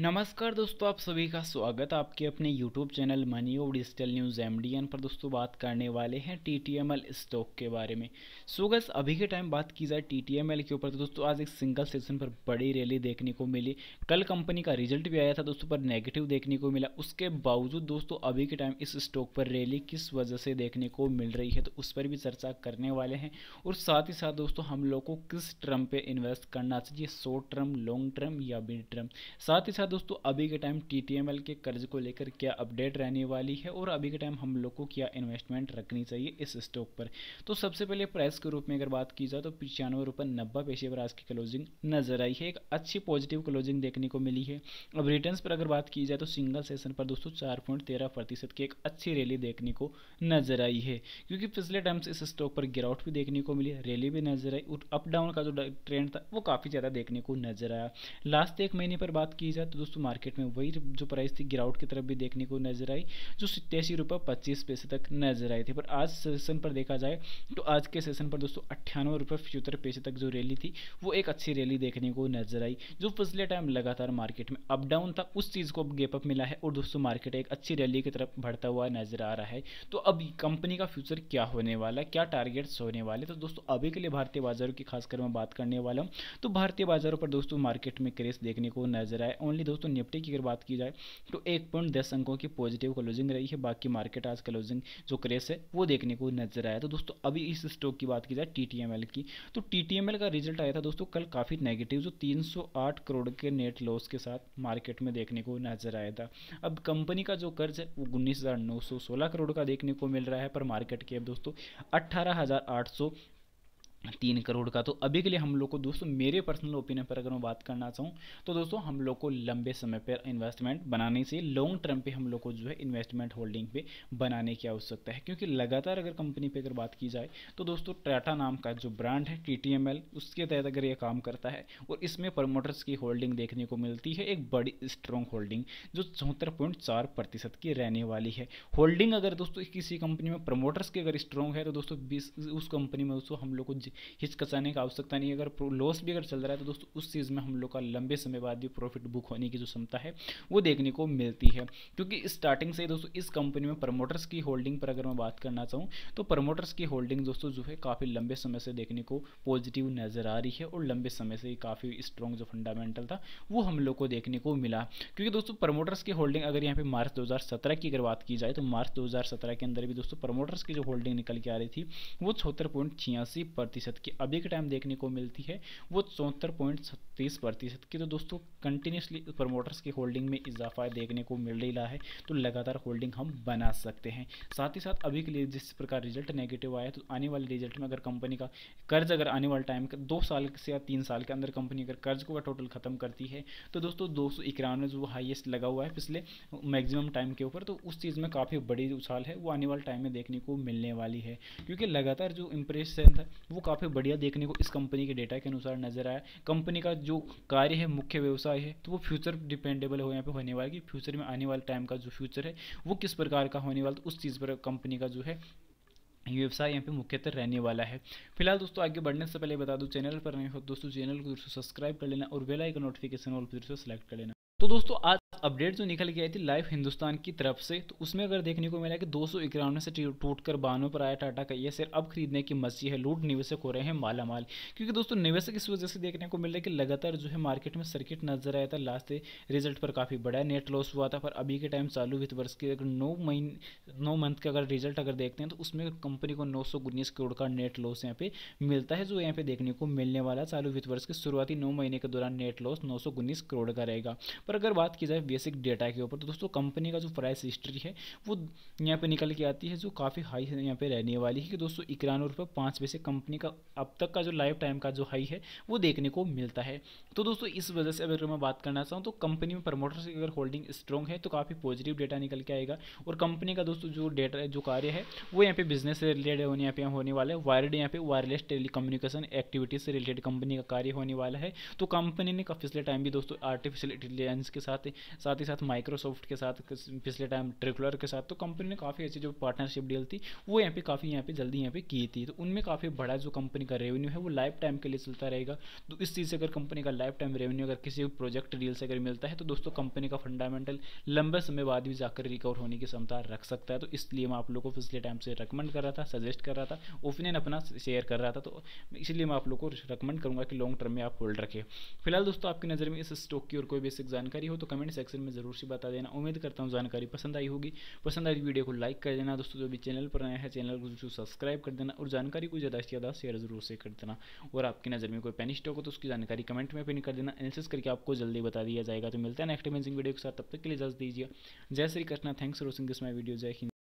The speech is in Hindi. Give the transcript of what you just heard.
नमस्कार दोस्तों आप सभी का स्वागत है आपके अपने YouTube चैनल मनी और डिजिटल न्यूज़ एम पर दोस्तों बात करने वाले हैं T T M L stock के बारे में सो गस अभी के टाइम बात की जाए टी टी एम एल के ऊपर तो दोस्तों आज एक सिंगल सेशन पर बड़ी रैली देखने को मिली कल कंपनी का रिजल्ट भी आया था दोस्तों पर नेगेटिव देखने को मिला उसके बावजूद दोस्तों अभी के टाइम इस स्टॉक पर रैली किस वजह से देखने को मिल रही है तो उस पर भी चर्चा करने वाले हैं और साथ ही साथ दोस्तों हम लोग को किस टर्म पर इन्वेस्ट करना चाहिए शॉर्ट टर्म लॉन्ग टर्म या मिड टर्म साथ ही साथ था दोस्तों अभी के टाइम टी के कर्ज को लेकर क्या अपडेट रहने वाली है और अभी के टाइम हम लोग को क्या इन्वेस्टमेंट रखनी चाहिए इस स्टॉक पर तो सबसे पहले प्राइस के रूप में अगर बात की जाए तो पचानवे रुपये नब्बे पैसे पर आज की क्लोजिंग नजर आई है एक अच्छी पॉजिटिव क्लोजिंग देखने को मिली है अब रिटर्न पर अगर बात की जाए तो सिंगल सेशन पर दोस्तों चार पॉइंट तेरह प्रतिशत की एक अच्छी रैली देखने को नजर आई है क्योंकि पिछले टाइम से इस स्टॉक पर गिरावट भी देखने को मिली रैली भी नजर आई और अप डाउन का जो ट्रेंड था वो काफ़ी ज़्यादा देखने को नजर आया लास्ट एक महीने पर बात की जाए तो तो दोस्तों मार्केट में वही जो प्राइस थी गिरावट की तरफ भी देखने को नजर आई जो सत्तासी रुपये पच्चीस पैसे तक नजर आई थी पर आज सेशन पर देखा जाए तो आज के सेशन पर दोस्तों अट्ठानवे रुपये फ्यूचर पैसे तक जो रैली थी वो एक अच्छी रैली देखने को नजर आई जो पिछले टाइम लगातार मार्केट में अप डाउन था उस चीज़ को अब गेपअप मिला है और दोस्तों मार्केट एक अच्छी रैली की तरफ बढ़ता हुआ नजर आ रहा है तो अब कंपनी का फ्यूचर क्या होने वाला है क्या टारगेट्स होने वाले तो दोस्तों अभी के लिए भारतीय बाजारों की खासकर मैं बात करने वाला हूँ तो भारतीय बाजारों पर दोस्तों मार्केट में क्रेस देखने को नजर आए ओनली दोस्तों निफ्टी की अगर बात की जाए तो एक पॉइंट दस अंकों की पॉजिटिव क्लोजिंग रही है बाकी मार्केट आज क्लोजिंग जो क्रेस है वो देखने को नजर आया तो दोस्तों अभी इस स्टॉक की बात की जाए टी की तो टी का रिजल्ट आया था दोस्तों कल काफ़ी नेगेटिव जो तीन करोड़ के नेट लॉस के साथ मार्केट में देखने को नजर आया था अब कंपनी का जो कर्ज है वो उन्नीस करोड़ का देखने को मिल रहा है पर मार्केट के अब दोस्तों अट्ठारह तीन करोड़ का तो अभी के लिए हम लोग को दोस्तों मेरे पर्सनल ओपिनियन पर अगर मैं बात करना चाहूँ तो दोस्तों हम लोग को लंबे समय पर इन्वेस्टमेंट बनाने से लॉन्ग टर्म पे हम लोग को जो है इन्वेस्टमेंट होल्डिंग पे बनाने की आवश्यकता है क्योंकि लगातार अगर कंपनी पे अगर बात की जाए तो दोस्तों टाटा नाम का जो ब्रांड है टी उसके तहत अगर ये काम करता है और इसमें प्रमोटर्स की होल्डिंग देखने को मिलती है एक बड़ी स्ट्रॉन्ग होल्डिंग जो चौहत्तर की रहने वाली है होल्डिंग अगर दोस्तों किसी कंपनी में प्रमोटर्स की अगर स्ट्रॉन्ग है तो दोस्तों उस कंपनी में दोस्तों हम लोग को हिचकचाने का आवश्यकता नहीं अगर लॉस भी अगर चल रहा है तो दोस्तों उस चीज़ में हम लोग का लंबे समय बाद भी प्रॉफिट बुक होने की जो क्षमता है वो देखने को मिलती है क्योंकि स्टार्टिंग से दोस्तों इस कंपनी में प्रमोटर्स की होल्डिंग पर अगर मैं बात करना चाहूँ तो प्रमोटर्स की होल्डिंग दोस्तों जो है काफ़ी लंबे समय से देखने को पॉजिटिव नज़र आ रही है और लंबे समय से काफ़ी स्ट्रॉन्ग जो फंडामेंटल था वो हम लोग को देखने को मिला क्योंकि दोस्तों प्रमोटर्स की होल्डिंग अगर यहाँ पे मार्च 2017 की अगर बात की जाए तो मार्च 2017 के अंदर भी दोस्तों प्रमोटर्स की जो होल्डिंग निकल के आ रही थी वो छहत्तर पॉइंट छियासी प्रतिशत प्रतिशत की अभी के टाइम देखने को मिलती है वो चौहत्तर पॉइंट छत्तीस प्रतिशत की तो दोस्तों कंटिन्यूसली प्रमोटर्स की होल्डिंग में इजाफा देखने को मिल रहा है तो लगातार होल्डिंग हम बना सकते हैं साथ ही साथ अभी के लिए जिस प्रकार रिजल्ट नेगेटिव आया तो आने वाले रिजल्ट में अगर कंपनी का कर्ज अगर आने वाले टाइम का दो साल से या तीन साल के अंदर कंपनी अगर कर्ज को टोटल ख़त्म करती है तो दोस्तों दो सौ इक्यानवे जो हाइएस्ट लगा हुआ है पिछले मैक्सिमम टाइम के ऊपर तो उस चीज़ में काफ़ी बड़ी उछाल है वो आने वाले टाइम में देखने को मिलने वाली है क्योंकि लगातार जो इंप्रेशन था वो काफ़ी बढ़िया देखने को इस कंपनी के डेटा के अनुसार नजर आया कंपनी का जो कार्य है मुख्य व्यवसाय है तो वो फ्यूचर डिपेंडेबल हो यहाँ पे होने वाला है कि फ्यूचर में आने वाले टाइम का जो फ्यूचर है वो किस प्रकार का होने वाला तो उस चीज़ पर कंपनी का जो है व्यवसाय यहाँ पे मुख्यतः रहने वाला है फिलहाल दोस्तों आगे बढ़ने से पहले बता दो चैनल पर नहीं हो तो दोस्तों चैनल को जरूर सब्सक्राइब कर लेना और बेल नोटिफिकेशन ऑल पर जरूर सेलेक्ट कर लेना तो दोस्तों आज अपडेट जो निकल के आई थी लाइव हिंदुस्तान की तरफ से तो उसमें अगर देखने को मिला कि दो सौ इक्यानवे से टूट कर बानवे पर आया टाटा का ये शेयर अब खरीदने की मस्जिद है लूट निवेशक हो रहे हैं माला माल क्योंकि दोस्तों निवेशक इस वजह से देखने को मिल रहा है कि लगातार जो है मार्केट में सर्किट नजर आया था लास्ट रिजल्ट पर काफ़ी बड़ा नेट लॉस हुआ था पर अभी के टाइम चालू वित्त वर्ष के अगर नौ महीने नौ मंथ का अगर रिजल्ट अगर देखते हैं तो उसमें कंपनी को नौ सौ उन्नीस करोड़ का नेट लॉस यहाँ पे मिलता है जो यहाँ पे देखने को मिलने वाला चालू वित्त वर्ष के शुरुआती नौ महीने के दौरान नेट लॉस नौ सौ उन्नीस करोड़ का रहेगा पर अगर बात की जाए बेसिक डेटा के ऊपर तो दोस्तों कंपनी का जो प्राइस हिस्ट्री है वो यहाँ पे निकल के आती है जो काफ़ी हाई है यहाँ पे रहने वाली है कि दोस्तों इक्यानवे रुपये पाँच पैसे कंपनी का अब तक का जो लाइफ टाइम का जो हाई है वो देखने को मिलता है तो दोस्तों इस वजह से अगर मैं बात करना चाहूँ तो कंपनी में प्रमोटर्स की अगर होल्डिंग स्ट्रॉन्ग है तो काफ़ी पॉजिटिव डेटा निकल के आएगा और कंपनी का दोस्तों जो डेटा जो कार्य है वो यहाँ पे बिजनेस से रिलेटेड होने यहाँ पे होने वाला है वायर्ड यहाँ पे वायरलेस टेलीकम्युनिकेशन एक्टिविटीज से रिलेटेड कंपनी का कार्य होने वाला है तो कंपनी ने पिछले टाइम भी दोस्तों आर्टिफिशियल इंटेलिजेंस के साथ साथ ही साथ माइक्रोसॉफ्ट के साथ पिछले टाइम ट्रिकुलर के साथ तो कंपनी ने काफ़ी अच्छी जो पार्टनरशिप डील थी वो यहाँ पे काफ़ी यहाँ पे जल्दी यहाँ पे की थी तो उनमें काफ़ी बड़ा जो कंपनी का रेवेन्यू है वो लाइफ टाइम के लिए चलता रहेगा तो इस चीज़ से अगर कंपनी का लाइफ टाइम रेवेन्यू अगर किसी प्रोजेक्ट डील से अगर मिलता है तो दोस्तों कंपनी का फंडामेंटल लंबे समय बाद भी जाकर रिकवर होने की क्षमता रख सकता है तो इसलिए मैं आप लोग को पिछले टाइम से रिकमेंड कर रहा था सजेस्ट कर रहा था ओपिनियन अपना शेयर कर रहा था तो इसलिए मैं आप लोग को रिकमेंड करूँगा कि लॉन्ग टर्म में आप होल्ड रखें फिलहाल दोस्तों आपकी नज़र में इस स्टॉक की और कोई बेसिक जानकारी हो तो कमेंट सेक्शन सेक्शन में ज़रूर से बता देना उम्मीद करता हूँ जानकारी पसंद आई होगी पसंद आई वीडियो को लाइक कर देना दोस्तों जो भी चैनल पर आया है चैनल को जरूर सब्सक्राइब कर देना और जानकारी को ज़्यादा से ज़्यादा शेयर ज़रूर से कर देना और आपकी नज़र में कोई पेन स्टॉक हो तो उसकी जानकारी कमेंट में पिन कर देना एनालिसिस करके आपको जल्दी बता दिया जाएगा तो मिलता है नेक्स्ट अमेजिंग वीडियो के साथ तब तक के लिए इजाज़ दीजिए जय Shri Krishna thanks for watching this my video जय हिंद